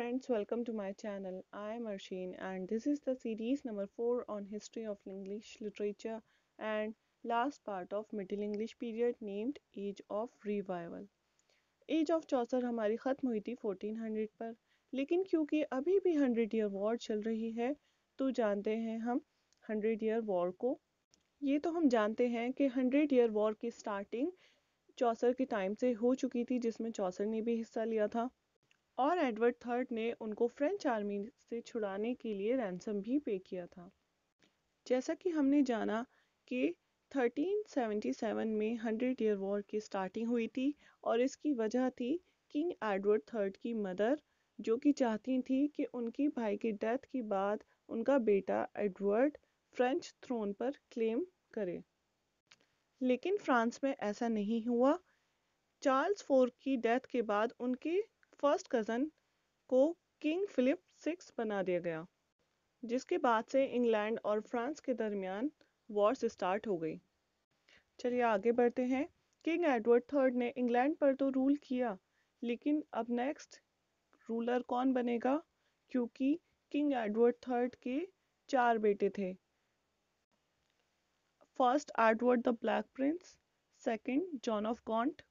friends welcome to my channel I am Arsheen and this is the number four on history of English literature and last part of Middle English period named age of revival age of Chaucer हमारी ख़त्म हुई थी fourteen hundred पर लेकिन क्योंकि अभी भी hundred year war चल रही है तो जानते हैं हम हंड्रेड ईयर वॉर को ये तो हम जानते हैं कि हंड्रेड ईयर वॉर की स्टार्टिंग चौसर के टाइम से हो चुकी थी जिसमें चौसर ने भी हिस्सा लिया था और एडवर्ड थर्ड ने उनको फ्रेंच आर्मी से छुड़ाने के लिए रैंसम भी पे किया था जैसा कि हमने जाना कि 1377 में हंड्रेड ईयर वॉर की स्टार्टिंग हुई थी और इसकी वजह थी किंग एडवर्ड थर्ड की मदर जो कि चाहती थी कि उनकी भाई की डेथ के बाद उनका बेटा एडवर्ड फ्रेंच थ्रोन पर क्लेम करे लेकिन फ्रांस में ऐसा नहीं हुआ चार्ल्स फोर की डेथ के बाद उनके फर्स्ट कज़न को किंग फिलिप सिक्स बना दिया गया जिसके बाद से इंग्लैंड और फ्रांस के दरमियान वॉर्स स्टार्ट हो गई चलिए आगे बढ़ते हैं किंग एडवर्ड थर्ड ने इंग्लैंड पर तो रूल किया लेकिन अब नेक्स्ट रूलर कौन बनेगा क्योंकि किंग एडवर्ड थर्ड के चार बेटे थे first Edward the Black Prince second John of Gaunt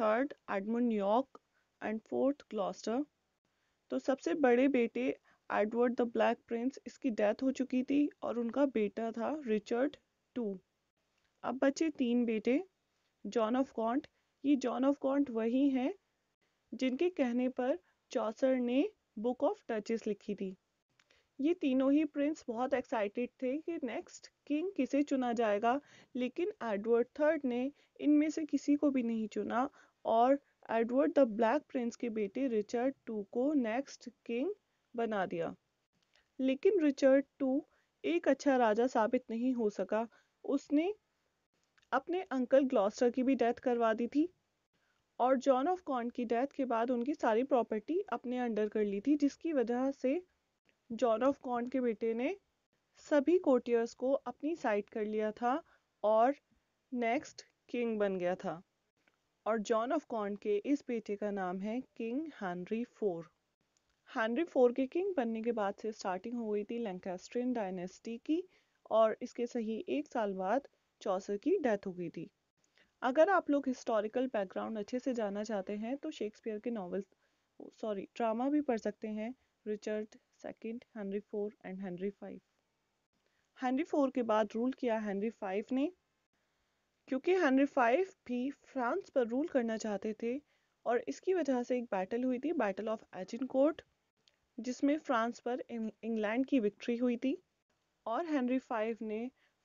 third Edmund York and fourth Gloucester तो सबसे बड़े बेटे एडवर्ड द ब्लैक प्रिंस इसकी डेथ हो चुकी थी और उनका बेटा था रिचर्ड टू अब बचे तीन बेटे जॉन ऑफ गॉन्ट ये जॉन ऑफ गॉन्ट वही हैं जिनके कहने पर चौसर ने बुक ऑफ टचेस लिखी थी ये तीनों ही प्रिंस बहुत एक्साइटेड थे कि नेक्स्ट किंग किसे चुना जाएगा लेकिन एडवर्ड थर्ड ने इनमें से किसी को भी नहीं चुना और एडवर्ड द ब्लैक प्रिंस के बेटे रिचर्ड टू को नेक्स्ट किंग बना दिया लेकिन रिचर्ड टू एक अच्छा राजा साबित नहीं हो सका उसने अपने अंकल ग्लॉस्टर की भी डेथ करवा दी थी और जॉन ऑफ कॉन की डेथ के बाद उनकी सारी प्रॉपर्टी अपने अंडर कर ली थी जिसकी वजह से जॉन ऑफ कॉन के बेटे ने सभी कोटियर्स को अपनी साइड कर लिया था और नेक्स्ट किंग बन गया था और जॉन ऑफ कॉन्ट के इस बेटे का नाम है king Henry four Henry four के किंग बनने के बाद से स्टार्टिंग हो गई थी लैंकेस्ट्रियन डायनेस्टी की और इसके सही एक साल बाद चौसर की डेथ हो गई थी अगर आप लोग हिस्टोरिकल बैकग्राउंड अच्छे से जानना चाहते हैं तो शेक्सपियर के नॉवेल्स सॉरी ड्रामा भी पढ़ सकते हैं Richard second Henry four and Henry five Henry four के बाद रूल किया हेनरी फाइव ने क्योंकि हेनरी फाइव भी फ्रांस पर रूल करना चाहते थे और इसकी वजह से एक बैटल हुई थी बैटल ऑफ एजिनकोट जिसमें फ्रांस पर इंग्लैंड की विक्ट्री हुई थी और हेनरी फाइव ने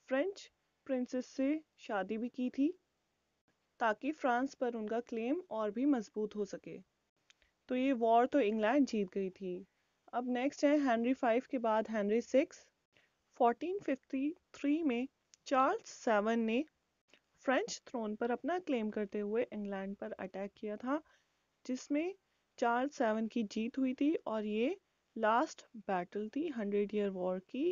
फ्रेंच प्रिंसेस से शादी भी की थी ताकि फ्रांस पर उनका क्लेम और भी मजबूत हो सके तो ये वॉर तो इंग्लैंड जीत गई थी अब नेक्स्ट है हेनरी फाइव के बाद हेनरी सिक्स 1453 में चार्ल्स सेवन ने फ्रेंच थ्रोन पर अपना क्लेम करते हुए इंग्लैंड पर अटैक किया था जिसमें चार सेवन की जीत हुई थी और ये लास्ट बैटल थी हंड्रेड ईयर वॉर की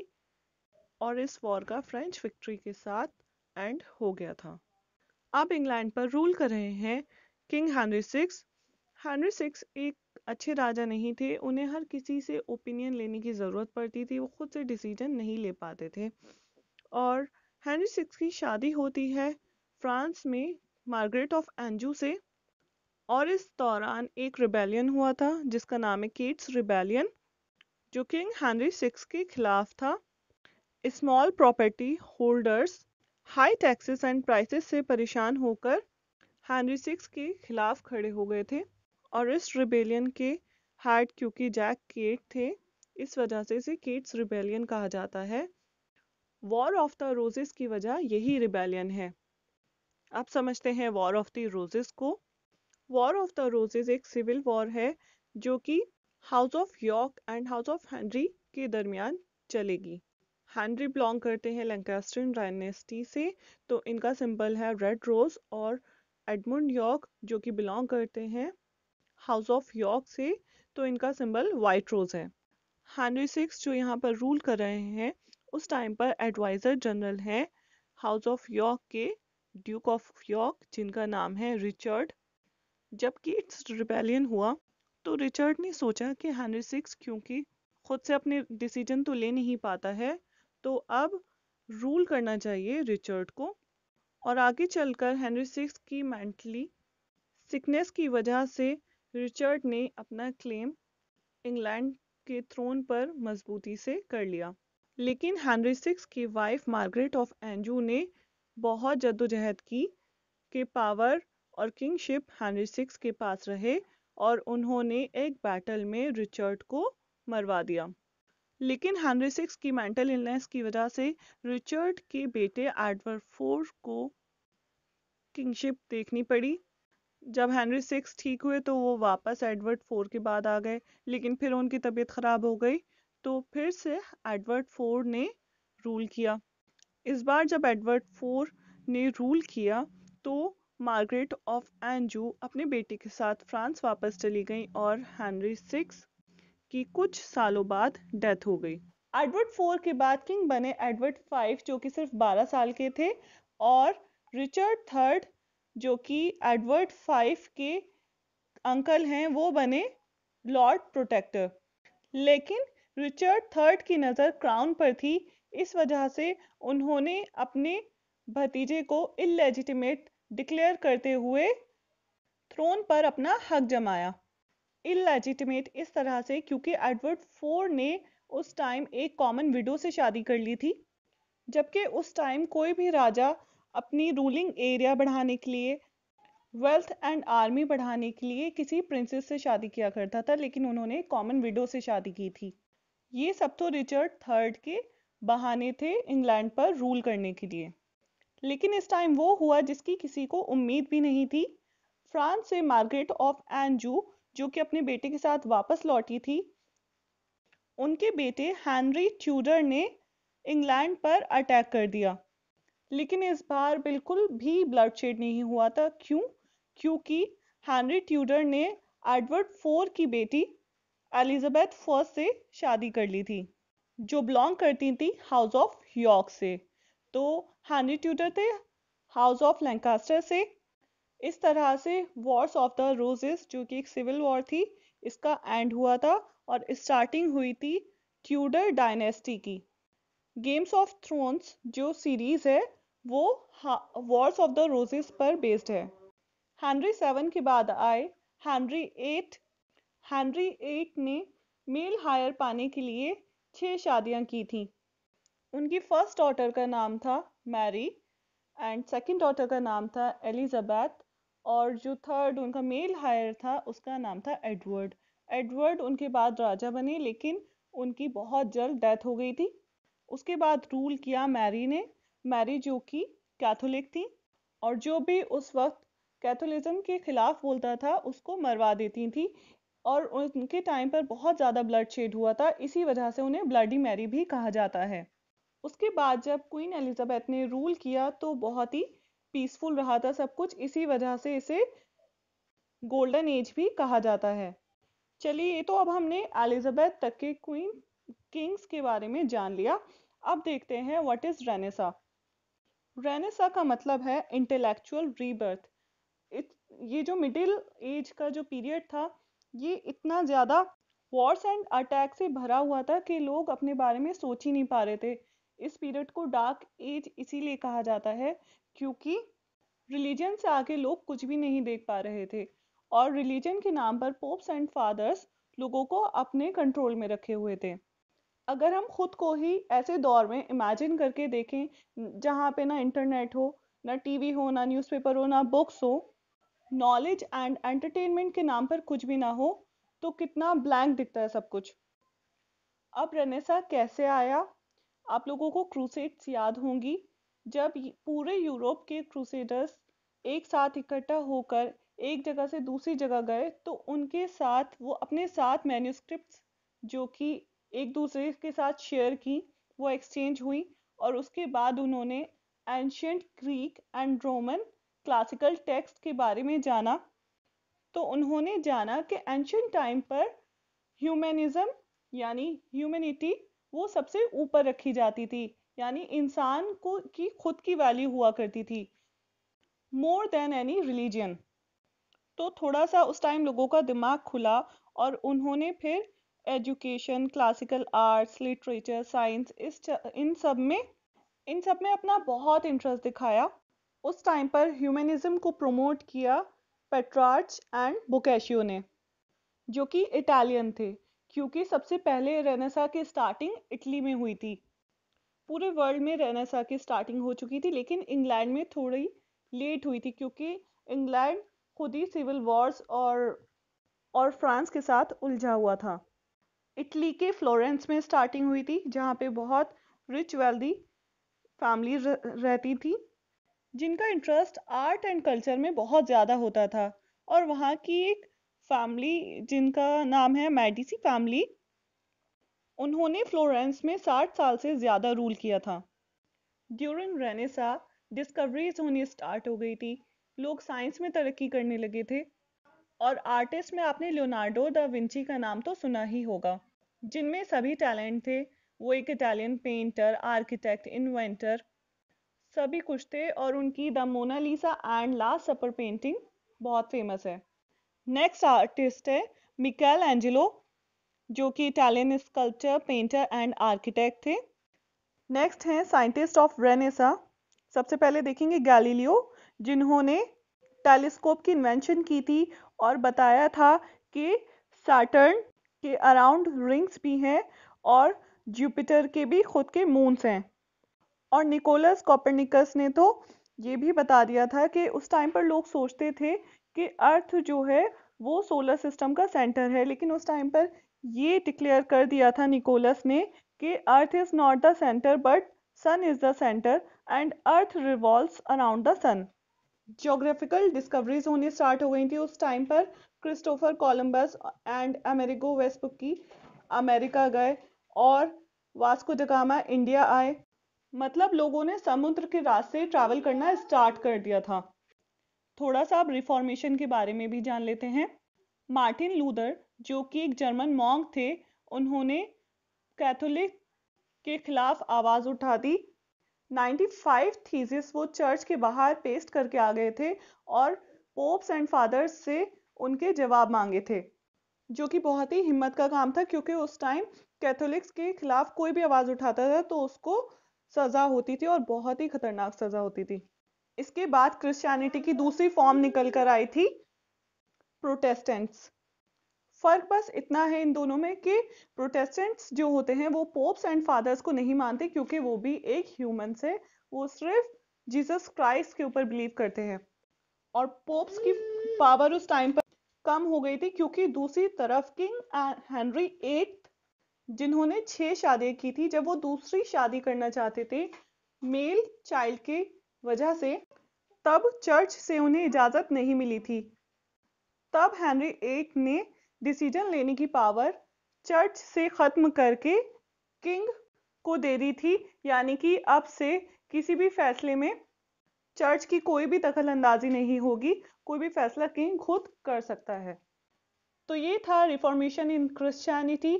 और इस वॉर का फ्रेंच विक्ट्री के साथ एंड हो गया था अब इंग्लैंड पर रूल कर रहे हैं king Henry six Henry six एक अच्छे राजा नहीं थे उन्हें हर किसी से ओपिनियन लेने की ज़रूरत पड़ती थी वो खुद से डिसीजन नहीं ले पाते थे और हैनरी सिक्स की शादी होती है फ्रांस में मार्गरेट ऑफ एंजू से और इस दौरान एक रिबेलियन हुआ था जिसका नाम है केट्स रिबेलियन जो किंग हैंनरी सिक्स के खिलाफ था small property holders high taxes and prices से परेशान होकर हैनरी सिक्स के खिलाफ खड़े हो गए थे और इस रिबेलियन के हार्ट क्योंकि जैक केट थे इस वजह से इसे केट्स रिबेलियन कहा जाता है वॉर ऑफ द रोजेस की वजह यही रिबेलियन है अब समझते हैं वॉर ऑफ द रोजेज को वॉर ऑफ द रोजेज एक सिविल वॉर है जो कि house of York and house of Henry के दरमियान चलेगी हेनरी बिलोंग करते हैं लंकास्टन डायनेस्टी से तो इनका सिंबल है रेड रोज और एडमंड यॉर्क जो कि बिलोंग करते हैं हाउस ऑफ यॉर्क से तो इनका सिंबल वाइट रोज है हेनरी सिक्स जो यहाँ पर रूल कर रहे हैं उस टाइम पर एडवाइज़र जनरल हैं हाउस ऑफ यॉर्क के ड्यूक ऑफ यॉर्क जिनका नाम है रिचर्ड जब किट्स रिबेलियन हुआ तो रिचर्ड ने सोचा कि हैनरी सिक्स क्योंकि खुद से अपने डिसीजन तो ले नहीं पाता है तो अब रूल करना चाहिए रिचर्ड को और आगे चलकर हैनरी सिक्स की मेंटली सिकनेस की वजह से रिचर्ड ने अपना क्लेम इंग्लैंड के थ्रोन पर मजबूती से कर लिया लेकिन हैनरी सिक्स की वाइफ मार्गरेट ऑफ एंजू ने बहुत जद्दोजहद की कि पावर और किंगशिप हैनरी सिक्स के पास रहे और उन्होंने एक बैटल में रिचर्ड को मरवा दिया लेकिन हैनरी सिक्स की मेंटल इलनेस की वजह से रिचर्ड के बेटे एडवर्ड फोर को किंगशिप देखनी पड़ी जब हैनरी सिक्स ठीक हुए तो वो वापस एडवर्ड फोर के बाद आ गए लेकिन फिर उनकी तबीयत ख़राब हो गई तो फिर से एडवर्ड फोर ने रूल किया इस बार जब एडवर्ड फोर ने रूल किया तो मार्गरेट ऑफ एंजू अपने बेटे के साथ फ्रांस वापस चली गई और हैनरी सिक्स की कुछ सालों बाद डेथ हो गई एडवर्ड फोर के बाद किंग बने एडवर्ड फाइव जो कि सिर्फ 12 साल के थे और रिचर्ड थर्ड जो कि एडवर्ड फाइव के अंकल हैं वो बने लॉर्ड प्रोटेक्टर लेकिन रिचर्ड थर्ड की नज़र क्राउन पर थी इस वजह से उन्होंने अपने भतीजे को इलेजिटिमेट डिक्लेयर करते हुए थ्रोन पर अपना हक जमाया इलेजिटिमेट इस तरह से क्योंकि एडवर्ड फोर ने उस टाइम एक कॉमन विडो से शादी कर ली थी जबकि उस टाइम कोई भी राजा अपनी रूलिंग एरिया बढ़ाने के लिए वेल्थ एंड आर्मी बढ़ाने के लिए किसी प्रिंसेस से शादी किया करता था लेकिन उन्होंने कॉमन विडो से शादी की थी ये सब तो रिचर्ड थर्ड के बहाने थे इंग्लैंड पर रूल करने के लिए लेकिन इस टाइम वो हुआ जिसकी किसी को उम्मीद भी नहीं थी फ्रांस से मार्गरेट ऑफ एंजू जो कि अपने बेटे के साथ वापस लौटी थी उनके बेटे हैंनरी ट्यूडर ने इंग्लैंड पर अटैक कर दिया लेकिन इस बार बिल्कुल भी ब्लडशेड नहीं हुआ था क्यों क्योंकि हैनरी ट्यूडर ने एडवर्ड फोर की बेटी एलिजाबेथ फर्स्ट से शादी कर ली थी जो बिलोंग करती थी हाउस ऑफ यॉर्क से तो हैनरी ट्यूडर थे हाउस ऑफ लैंकास्टर से इस तरह से वॉर्स ऑफ द रोजेस जो कि एक सिविल वॉर थी इसका एंड हुआ था और स्टार्टिंग हुई थी ट्यूडर डायनेस्टी की गेम्स ऑफ थ्रोन्स जो सीरीज है वो वॉर्स ऑफ द रोजेस पर बेस्ड है हैंनरी सेवन के बाद आए हैंनरी एट हैंनरी एट ने मेल हायर पाने के लिए छह शादियां की थीं उनकी फर्स्ट डॉटर का नाम था मैरी एंड सेकंड डॉटर का नाम था एलिजाबैथ और जो थर्ड उनका मेल हायर था उसका नाम था एडवर्ड एडवर्ड उनके बाद राजा बने लेकिन उनकी बहुत जल्द डेथ हो गई थी उसके बाद रूल किया मैरी ने मैरी जो कि कैथोलिक थी और जो भी उस वक्त कैथोलिज्म के खिलाफ बोलता था उसको मरवा देती थी और उनके टाइम पर बहुत ज़्यादा ब्लड शेड हुआ था इसी वजह से उन्हें ब्लडी मैरी भी कहा जाता है उसके बाद जब क्वीन एलिजाबेथ ने रूल किया तो बहुत ही पीसफुल रहा था सब कुछ इसी वजह से इसे गोल्डन एज भी कहा जाता है चलिए ये तो अब हमने एलिजाबेथ तक के क्वीन किंग्स के बारे में जान लिया अब देखते हैं व्हाट इज़ रेनेसा रेनेसा का मतलब है इंटेलेक्चुअल रीबर्थ ये जो मिडिल एज का जो पीरियड था ये इतना ज़्यादा वॉर्स एंड अटैक से भरा हुआ था कि लोग अपने बारे में सोच ही नहीं पा रहे थे इस पीरियड को डार्क एज इसीलिए कहा जाता है क्योंकि रिलीजन से आगे लोग कुछ भी नहीं देख पा रहे थे और रिलीजन के नाम पर पोप्स एंड फादर्स लोगों को अपने कंट्रोल में रखे हुए थे अगर हम खुद को ही ऐसे दौर में इमेजिन करके देखें जहाँ पे ना इंटरनेट हो ना टीवी हो ना न्यूज़पेपर हो ना बुक्स हो नॉलेज एंड एंटरटेनमेंट के नाम पर कुछ भी ना हो तो कितना ब्लैंक दिखता है सब कुछ अब रनेसा कैसे आया आप लोगों को क्रूसेड्स याद होंगी जब पूरे यूरोप के क्रूसेडर्स एक साथ इकट्ठा होकर एक जगह से दूसरी जगह गए तो उनके साथ वो अपने साथ मैन्यूस्क्रिप्ट जो कि एक दूसरे के साथ शेयर की वो एक्सचेंज हुई और उसके बाद उन्होंने ancient Greek and Roman classical text के बारे में जाना तो उन्होंने जाना कि एंशंट टाइम पर ह्यूमनिज्म यानी ह्यूमनिटी वो सबसे ऊपर रखी जाती थी यानी इंसान को की खुद की वैल्यू हुआ करती थी मोर देन एनी रिलीजन तो थोड़ा सा उस टाइम लोगों का दिमाग खुला और उन्होंने फिर education classical arts literature science इस इन सब में इन सब में अपना बहुत इंटरेस्ट दिखाया उस टाइम पर ह्यूमनिज्म को प्रमोट किया पेट्रार्च एंड बोकैशियो ने जो कि इटालियन थे क्योंकि सबसे पहले रेनेसा की स्टार्टिंग इटली में हुई थी पूरे वर्ल्ड में रेनेसा की स्टार्टिंग हो चुकी थी लेकिन इंग्लैंड में थोड़ी लेट हुई थी क्योंकि इंग्लैंड खुद ही सिविल वॉर्स और और फ्रांस के साथ उलझा हुआ था इटली के फ्लोरेंस में स्टार्टिंग हुई थी जहाँ पे बहुत रिच वेल्दी फैमिली रहती थी जिनका इंटरेस्ट आर्ट एंड कल्चर में बहुत ज़्यादा होता था और वहाँ की एक फैमिली जिनका नाम है मैडिसी फैमिली उन्होंने फ्लोरेंस में 60 साल से ज़्यादा रूल किया था ड्यूरिंग रेनेसा डिस्कवरीज होनी स्टार्ट हो गई थी लोग साइंस में तरक्की करने लगे थे और आर्टिस्ट में आपने लियोनार्डो द विंची का नाम तो सुना ही होगा जिनमें सभी टैलेंट थे वो एक इटालियन पेंटर आर्किटेक्ट इन्वेंटर सभी कुछ थे और उनकी the Mona Lisa and last supper painting बहुत फेमस है नेक्स्ट आर्टिस्ट है मिकेल एंजिलो जो कि Italian sculptor painter and architect थे नेक्स्ट हैं साइंटिस्ट ऑफ रेनेसा सबसे पहले देखेंगे गैलीलियो जिन्होंने टेलीस्कोप की इन्वेंशन की थी और बताया था कि सैटर्न के अराउंड रिंग्स भी हैं और जुपिटर के भी खुद के मून्स हैं और निकोलस कॉपरनिकस ने तो ये भी बता दिया था कि उस टाइम पर लोग सोचते थे कि अर्थ जो है वो सोलर सिस्टम का सेंटर है लेकिन उस टाइम पर ये डिक्लेयर कर दिया था निकोलस ने कि earth is not the centre but sun is the centre and earth revolve around the sun geographical discoveries होनी स्टार्ट हो गई थी उस टाइम पर Christopher Columbus and Amerigo Vespucci America गए और वास्को डगामा इंडिया आए मतलब लोगों ने समुद्र के रास्ते ट्रैवल करना स्टार्ट कर दिया था थोड़ा सा अब रिफॉर्मेशन के बारे में भी जान लेते हैं मार्टिन लूदर जो कि एक जर्मन मॉन्ग थे उन्होंने कैथोलिक के खिलाफ आवाज़ उठा दी 95 थीसिस वो चर्च के बाहर पेस्ट करके आ गए थे और पोप्स एंड फादर्स से उनके जवाब मांगे थे जो कि बहुत ही हिम्मत का काम था क्योंकि उस टाइम कैथोलिक्स के खिलाफ कोई भी आवाज़ उठाता था तो उसको सज़ा होती थी और बहुत ही खतरनाक सज़ा होती थी इसके बाद क्रिश्चियनिटी की दूसरी फॉर्म निकल कर आई थी प्रोटेस्टेंट्स फर्क बस इतना है इन दोनों में कि प्रोटेस्टेंट्स जो होते हैं वो पोप्स एंड फादर्स को नहीं मानते क्योंकि वो भी एक ह्यूमन से वो सिर्फ जीसस क्राइस्ट के ऊपर बिलीव करते हैं और पोप्स की पावर उस टाइम पर कम हो गई थी क्योंकि दूसरी तरफ किंग हेनरी एट जिन्होंने छह शादियां की थी जब वो दूसरी शादी करना चाहते थे मेल चाइल्ड के वजह से तब चर्च से उन्हें इजाज़त नहीं मिली थी तब हेनरी एक ने डिसीजन लेने की पावर चर्च से ख़त्म करके किंग को दे दी थी यानी कि अब से किसी भी फैसले में चर्च की कोई भी दखल अंदाजी नहीं होगी कोई भी फैसला किंग खुद कर सकता है तो ये था रिफॉर्मेशन इन क्रिश्चियनिटी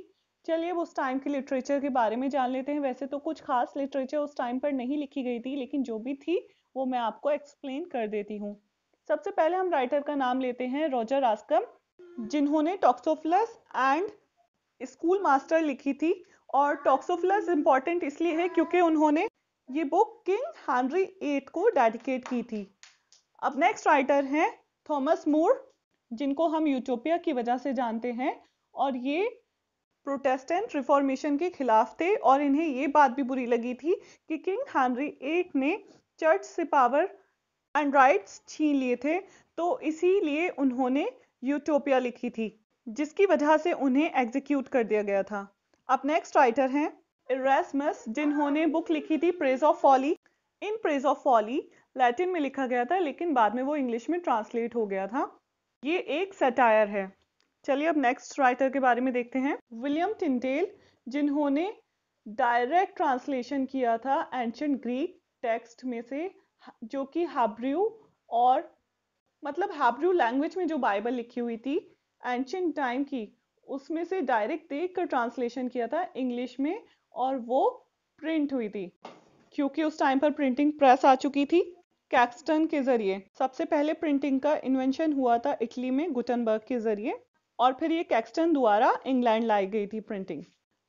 चलिए अब उस टाइम के लिटरेचर के बारे में जान लेते हैं वैसे तो कुछ खास लिटरेचर उस टाइम पर नहीं लिखी गई थी लेकिन जो भी थी वो मैं आपको एक्सप्लेन कर देती हूँ सबसे पहले हम राइटर का नाम लेते हैं रोजर रास्कम जिन्होंने टॉक्सोफिलस एंड स्कूल मास्टर लिखी थी और टॉक्सोफिलस इम्पॉर्टेंट इसलिए है क्योंकि उन्होंने ये बुक किंग हैनरी एट को डेडिकेट की थी अब नेक्स्ट राइटर हैं थॉमस मूर जिनको हम यूटोपिया की वजह से जानते हैं और ये प्रोटेस्टेंट रिफॉर्मेशन के खिलाफ थे और इन्हें ये बात भी बुरी लगी थी कि किंग हैनरी एट ने चर्च से पावर एंड राइट्स छीन लिए थे तो इसीलिए उन्होंने यूटोपिया लिखी थी जिसकी वजह से उन्हें एग्जीक्यूट कर दिया गया था अब नेक्स्ट राइटर हैं इरेसमस जिन्होंने बुक लिखी थी Praise of Folly in Praise of Folly Latin में लिखा गया था लेकिन बाद में वो इंग्लिश में ट्रांसलेट हो गया था ये एक सेटायर है चलिए अब नेक्स्ट राइटर के बारे में देखते हैं विलियम टिंटेल जिन्होंने डायरेक्ट ट्रांसलेशन किया था एंशंट ग्रीक टेक्स्ट में से जो कि हाब्रियो और मतलब हाब्रियो लैंग्वेज में जो बाइबल लिखी हुई थी एंशंट टाइम की उसमें से डायरेक्ट देख कर ट्रांसलेशन किया था इंग्लिश में और वो प्रिंट हुई थी क्योंकि उस टाइम पर प्रिंटिंग प्रेस आ चुकी थी कैक्सटन के जरिए सबसे पहले प्रिंटिंग का इन्वेंशन हुआ था इटली में गुटनबर्ग के जरिए और फिर ये कैक्सटन द्वारा इंग्लैंड लाई गई थी प्रिंटिंग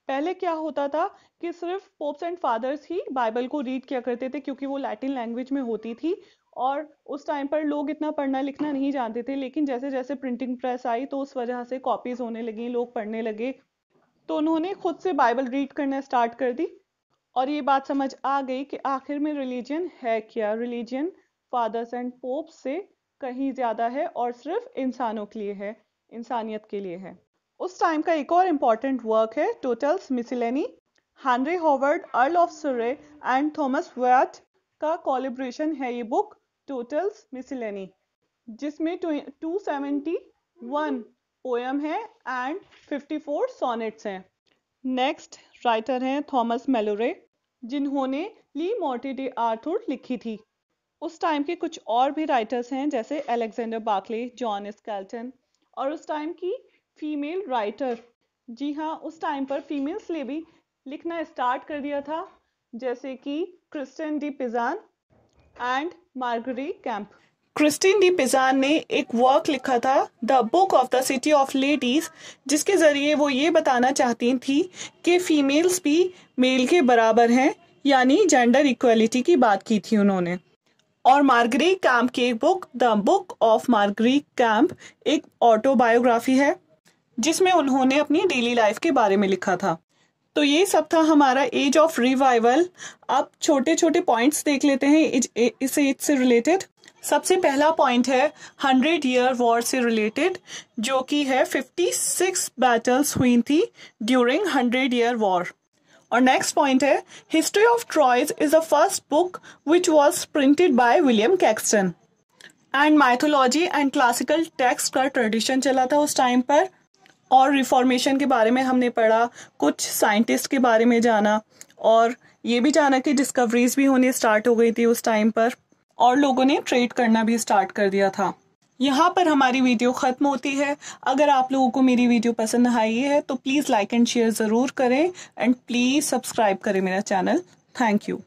पहले क्या होता था कि सिर्फ पोप्स एंड फादर्स ही बाइबल को रीड किया करते थे क्योंकि वो लैटिन लैंग्वेज में होती थी और उस टाइम पर लोग इतना पढ़ना लिखना नहीं जानते थे लेकिन जैसे जैसे प्रिंटिंग प्रेस आई तो उस वजह से कॉपीज होने लगी लोग पढ़ने लगे तो उन्होंने खुद से बाइबल रीड करना स्टार्ट कर दी और ये बात समझ आ गई कि आखिर में रिलीजन है क्या रिलीजन फादर्स एंड पोप से कहीं ज़्यादा है और सिर्फ इंसानों के लिए है इंसानियत के लिए है उस टाइम का एक और इम्पॉर्टेंट वर्क है Tottel's Miscellany Henry Howard Earl of Surrey and Thomas Wyatt का कॉलिब्रेशन है ये बुक टोटल्स मिसिलेनी जिसमें टू सेवेंटी वन पोएम है एंड फिफ्टी फोर सोनेट्स हैं नेक्स्ट राइटर हैं थॉमस मेलोरे जिन्होंने ली मोर्टी डे आर्थुर लिखी थी उस टाइम के कुछ और भी राइटर्स हैं जैसे अलेक्जेंडर बाकले जॉन स्केल्टन और उस टाइम की फीमेल राइटर जी हाँ उस टाइम पर फीमेल्स ने भी लिखना स्टार्ट कर दिया था जैसे कि Christine de Pizan and Margery Kempe Christine de Pizan ने एक वर्क लिखा था The Book of the City of Ladies जिसके ज़रिए वो ये बताना चाहती थी कि फीमेल्स भी मेल के बराबर हैं यानी जेंडर इक्वलिटी की बात की थी उन्होंने और मार्गरी कैम्प की एक book The Book of Margery Kempe एक ऑटोबायोग्राफी है जिसमें उन्होंने अपनी डेली लाइफ के बारे में लिखा था तो ये सब था हमारा एज ऑफ रिवाइवल आप छोटे छोटे पॉइंट्स देख लेते हैं इस एज से रिलेटेड सबसे पहला पॉइंट है हंड्रेड ईयर वॉर से रिलेटेड जो कि है फिफ्टी सिक्स बैटल्स हुई थी ड्यूरिंग हंड्रेड ईयर वॉर और नेक्स्ट पॉइंट है history of Troy's is the first book which was printed by William Caxton and mythology and classical text का tradition चला था उस टाइम पर और रिफॉर्मेशन के बारे में हमने पढ़ा कुछ साइंटिस्ट के बारे में जाना और ये भी जाना कि डिस्कवरीज भी होने स्टार्ट हो गई थी उस टाइम पर और लोगों ने ट्रेड करना भी स्टार्ट कर दिया था यहाँ पर हमारी वीडियो ख़त्म होती है अगर आप लोगों को मेरी वीडियो पसंद आई है तो प्लीज़ लाइक एंड शेयर ज़रूर करें एंड प्लीज़ सब्सक्राइब करें मेरा चैनल थैंक यू